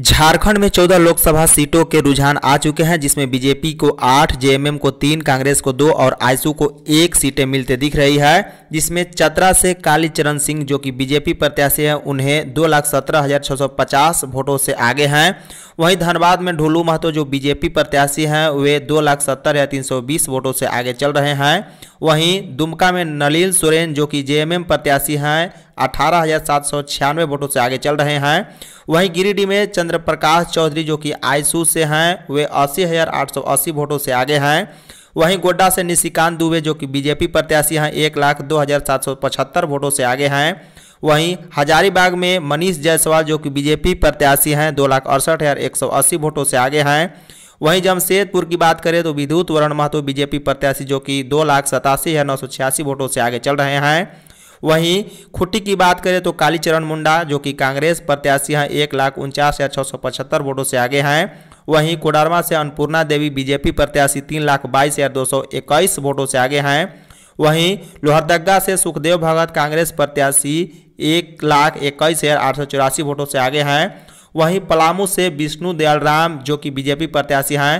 झारखंड में चौदह लोकसभा सीटों के रुझान आ चुके हैं जिसमें बीजेपी को आठ जेएमएम को तीन कांग्रेस को दो और आईसू को एक सीटें मिलते दिख रही है जिसमें चतरा से कालीचरण सिंह जो कि बीजेपी प्रत्याशी हैं उन्हें दो लाख सत्रह हजार छः सौ पचास वोटों से आगे हैं वहीं धनबाद में ढोलू महतो जो बीजेपी प्रत्याशी हैं वे दो लाख सत्तर या तीन सौ बीस वोटों से आगे चल रहे हैं वहीं दुमका में नलील सोरेन जो कि जेएमएम प्रत्याशी हैं अठारह वोटों से आगे चल रहे हैं वहीं गिरिडीह में चंद्रप्रकाश चौधरी जो कि आईसू से हैं वे अस्सी वोटों से आगे हैं वहीं गोड्डा से निशिकांत दुबे जो कि बीजेपी प्रत्याशी हैं एक लाख दो हज़ार सात सौ पचहत्तर वोटों से आगे हैं वहीं हजारीबाग में मनीष जायसवाल जो कि बीजेपी प्रत्याशी हैं दो लाख अड़सठ हज़ार एक सौ अस्सी वोटों से आगे हैं वहीं जमशेदपुर की बात करें तो विद्युत वरण महतो बीजेपी प्रत्याशी जो कि दो लाख सतासी हज़ार नौ सौ छियासी वोटों से आगे चल रहे हैं वहीं खुट्टी की बात करें तो कालीचरण मुंडा जो कि कांग्रेस प्रत्याशी हैं एक लाख उनचास हज़ार छः सौ पचहत्तर वोटों से आगे हैं वहीं कोडरमा से अन्नपूर्णा देवी बीजेपी प्रत्याशी तीन लाख बाईस हज़ार दो सौ इक्कीस वोटों से आगे हैं वहीं लोहरदगा से सुखदेव भगत कांग्रेस प्रत्याशी एक लाख इक्कीस हजार आठ सौ चौरासी वोटों से आगे हैं वहीं पलामू से विष्णु दयाल राम जो कि बीजेपी प्रत्याशी हैं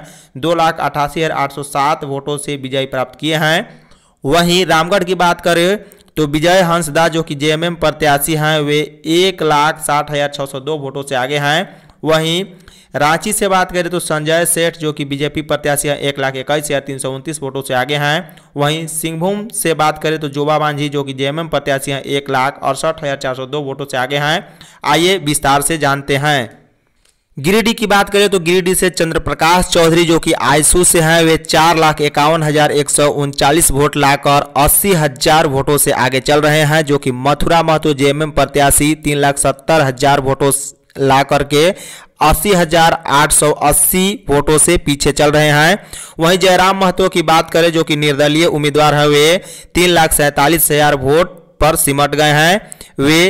दो लाख अठासी हजार आठ सौ सात वोटों से विजय प्राप्त किए हैं वहीं रामगढ़ की बात करें तो विजय हंसदा जो कि जेएमएम प्रत्याशी हैं वे एक लाख साठ हज़ार छः सौ दो वोटों से आगे हैं वहीं रांची से बात करें तो संजय सेठ जो कि बीजेपी प्रत्याशी हैं एक लाख इक्कीस हज़ार तीन सौ उनतीस वोटों से आगे हैं वहीं सिंहभूम से बात करें तो जोबा मांझी जो कि जेएमएम प्रत्याशी हैं एक लाख अड़सठ हज़ार चार सौ दो वोटों से आगे हैं आइए विस्तार से जानते हैं गिरिडीह की बात करें तो गिरिडीह से चंद्रप्रकाश चौधरी जो कि आईसू से हैं वे चार लाख इक्यावन हजार एक सौ उनचालीस वोट लाकर अस्सी हजार वोटों से आगे चल रहे हैं जो कि मथुरा महतो जेएमएम प्रत्याशी तीन लाख सत्तर हजार वोटों ला करके अस्सी हजार आठ सौ अस्सी वोटों से पीछे चल रहे हैं वहीं जयराम महतो की बात करें जो कि निर्दलीय उम्मीदवार हैं वे तीन लाख सैंतालीस हजार वोट पर सिमट गए हैं वे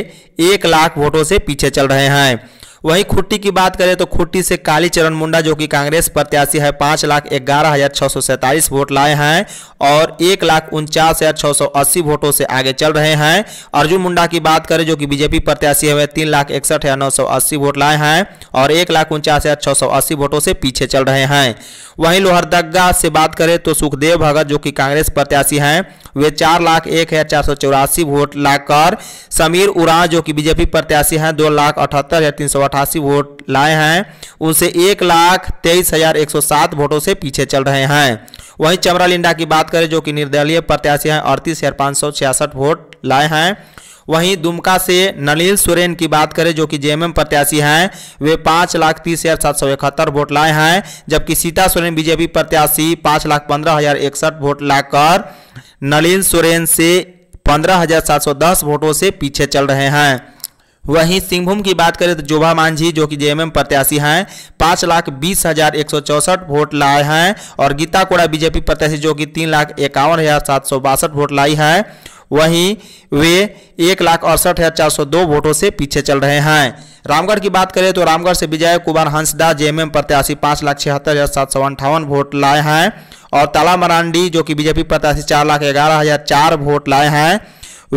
एक लाख वोटों से पीछे चल रहे हैं वहीं खुट्टी की बात करें तो खुट्टी से काली चरण मुंडा जो कि कांग्रेस प्रत्याशी है पांच लाख ग्यारह हजार छह सौ सैंतालीस वोट लाए हैं और एक लाख उनचास हजार छह सौ अस्सी वोटों से आगे चल रहे हैं अर्जुन मुंडा की बात करें जो कि बीजेपी प्रत्याशी है वह तीन लाख इकसठ हजार नौ सौ अस्सी वोट लाए हैं और एक लाख उनचास हजार छह सौ अस्सी वोटों से पीछे चल रहे हैं वहीं लोहरदगा से बात करें तो सुखदेव भगत जो कि कांग्रेस प्रत्याशी हैं वे चार लाख एक हजार चार सौ चौरासी वोट लाकर समीर उरा जो कि बीजेपी प्रत्याशी हैं दो लाख अठहत्तर हजार तीन सौ अठासी वोट लाए हैं उनसे एक लाख तेईस हजार एक सौ सात वोटों से पीछे चल रहे हैं वहीं चमरा लिंडा की बात करें जो कि निर्दलीय प्रत्याशी हैं अड़तीस हजार पाँच सौ छियासठ वोट लाए हैं वहीं दुमका से नलिल सोरेन की बात करें जो कि जेएमएम प्रत्याशी हैं वे पाँच लाख तीस हज़ार सात सौ इकहत्तर वोट लाए हैं जबकि सीता सोरेन बीजेपी प्रत्याशी पाँच लाख पंद्रह हज़ार इकसठ वोट लाकर नलिल सोरेन से पंद्रह हज़ार सात सौ दस वोटों से पीछे चल रहे हैं वहीं सिंहभूम की बात करें तो जोभा मांझी जो कि जेएमएम प्रत्याशी हैं पाँच लाख बीस हजार एक सौ चौसठ वोट लाए हैं और गीता कोड़ा बीजेपी प्रत्याशी जो कि तीन लाख इक्यावन हजार सात सौ बासठ वोट लाई हैं वहीं वे एक लाख अड़सठ हजार चार सौ दो वोटों से पीछे चल रहे हैं रामगढ़ की बात करें तो रामगढ़ से विजय कुमार हंसदा जेएमएम प्रत्याशी पाँच लाख छिहत्तर हजार सात सौ अंठावन वोट लाए हैं और ताला मरांडी जो कि बीजेपी प्रत्याशी चार लाख ग्यारह हजार चार वोट लाए हैं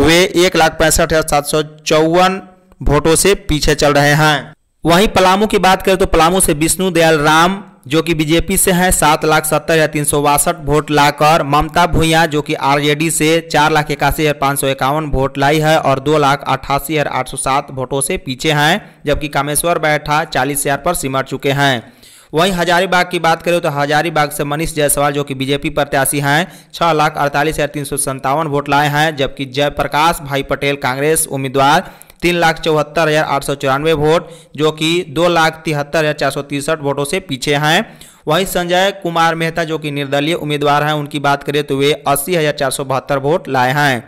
वे एक लाख पैंसठ हजार सात सौ चौवन वोटों से पीछे चल रहे हैं वहीं पलामू की बात करें तो पलामू से विष्णु दयाल राम जो कि बीजेपी से हैं सात लाख सत्तर हजार तीन सौ बासठ वोट लाकर ममता भुइया जो कि आरजेडी से चार लाख इक्यासी हजार पाँच सौ इक्यावन वोट लाई है और दो लाख अट्ठासी हजार आठ सौ सात वोटों से पीछे हैं जबकि कामेश्वर बैठा चालीस हजार पर सिमट चुके हैं वहीं हजारीबाग की बात करें तो हजारीबाग से मनीष जायसवाल जो कि बीजेपी प्रत्याशी हैं छः लाख अड़तालीस हजार तीन सौ संतावन वोट लाए हैं जबकि जयप्रकाश भाई पटेल कांग्रेस उम्मीदवार तीन लाख चौहत्तर हज़ार आठ सौ चौरानवे वोट जो कि दो लाख तिहत्तर हज़ार चार सौ तिरसठ वोटों से पीछे हैं वहीं संजय कुमार मेहता जो कि निर्दलीय उम्मीदवार हैं उनकी बात करें तो वे अस्सी हज़ार चार सौ बहत्तर वोट लाए हैं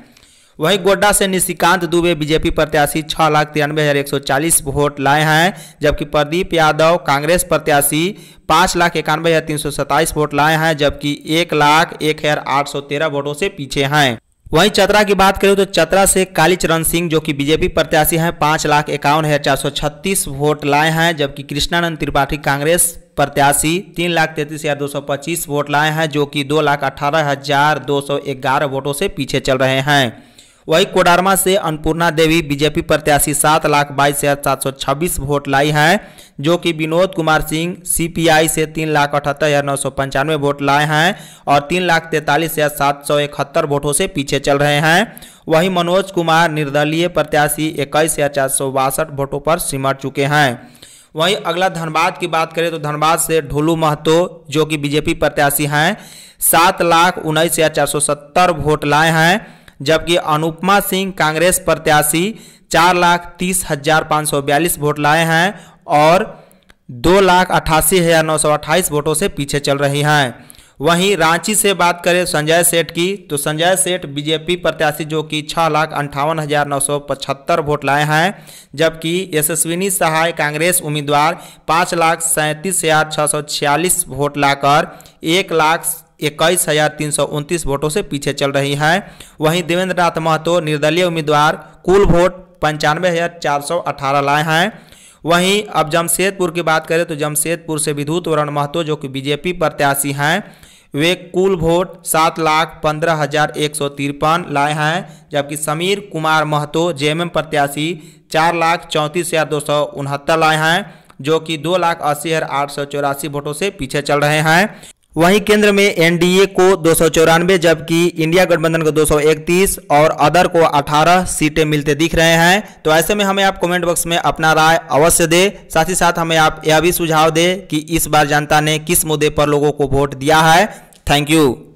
वहीं गोड्डा से निशिकांत दुबे बीजेपी प्रत्याशी छः लाख तिरानवे हज़ार एक सौ चालीस वोट लाए हैं जबकि प्रदीप यादव कांग्रेस प्रत्याशी पाँच लाख इक्यानवे हज़ार तीन सौ सत्ताईस वोट लाए हैं जबकि एक लाख एक हज़ार आठ सौ तेरह वोटों से पीछे हैं वहीं चतरा की बात करें तो चतरा से कालीचरण सिंह जो कि बीजेपी प्रत्याशी हैं पाँच लाख इक्यावन हजार चार सौ छत्तीस वोट लाए हैं जबकि कृष्णानंद त्रिपाठी कांग्रेस प्रत्याशी तीन लाख तैंतीस हजार दो सौ पच्चीस वोट लाए हैं जो कि दो लाख अठारह हजार दो सौ ग्यारह वोटों से पीछे चल रहे हैं वही कोडारमा से अन्नपूर्णा देवी बीजेपी प्रत्याशी सात लाख बाईस हजार सात सौ छब्बीस वोट लाई हैं जो कि विनोद कुमार सिंह सीपीआई से तीन लाख अठहत्तर हजार नौ सौ पंचानवे वोट लाए हैं और तीन लाख तैंतालीस हजार सात सौ इकहत्तर वोटों से पीछे चल रहे हैं वहीं मनोज कुमार निर्दलीय प्रत्याशी इक्कीस हजार चार सौ बासठ वोटों पर सिमट चुके हैं वहीं अगला धनबाद की बात करें तो धनबाद से ढोलू महतो जो कि बीजेपी प्रत्याशी हैं सात लाख उन्नीस हजार चार सौ सत्तर वोट लाए हैं जबकि अनुपमा सिंह कांग्रेस प्रत्याशी चार लाख तीस हजार पाँच सौ बयालीस वोट लाए हैं और दो लाख अट्ठासी हज़ार नौ सौ अट्ठाईस वोटों से पीछे चल रही हैं वहीं रांची से बात करें संजय सेठ की तो संजय सेठ बीजेपी प्रत्याशी जो कि छः लाख अंठावन हज़ार नौ सौ पचहत्तर वोट लाए हैं जबकि यशस्विनी सहाय कांग्रेस उम्मीदवार पाँच लाख सैंतीस हज़ार छः सौ छियालीस वोट लाकर एक लाख इक्कीस हजार तीन सौ उनतीस वोटों से पीछे चल रही है वहीं देवेंद्र नाथ महतो निर्दलीय उम्मीदवार कुल वोट पंचानवे हजार चार सौ अठारह लाए हैं वहीं अब जमशेदपुर की बात करें तो जमशेदपुर से विद्युत वरण महतो जो कि बीजेपी प्रत्याशी हैं वे कुल वोट सात लाख पंद्रह हजार एक सौ तिरपन लाए हैं जबकि समीर कुमार महतो जेएमएम प्रत्याशी चार लाख चौंतीस हजार दो सौ उनहत्तर लाए हैं जो कि दो लाख अस्सी हजार आठ सौ चौरासी वोटों से पीछे चल रहे हैं वहीं केंद्र में एनडीए को दो जबकि इंडिया गठबंधन को 231 और अदर को 18 सीटें मिलते दिख रहे हैं तो ऐसे में हमें आप कमेंट बॉक्स में अपना राय अवश्य दे साथ ही साथ हमें आप यह भी सुझाव दे कि इस बार जनता ने किस मुद्दे पर लोगों को वोट दिया है थैंक यू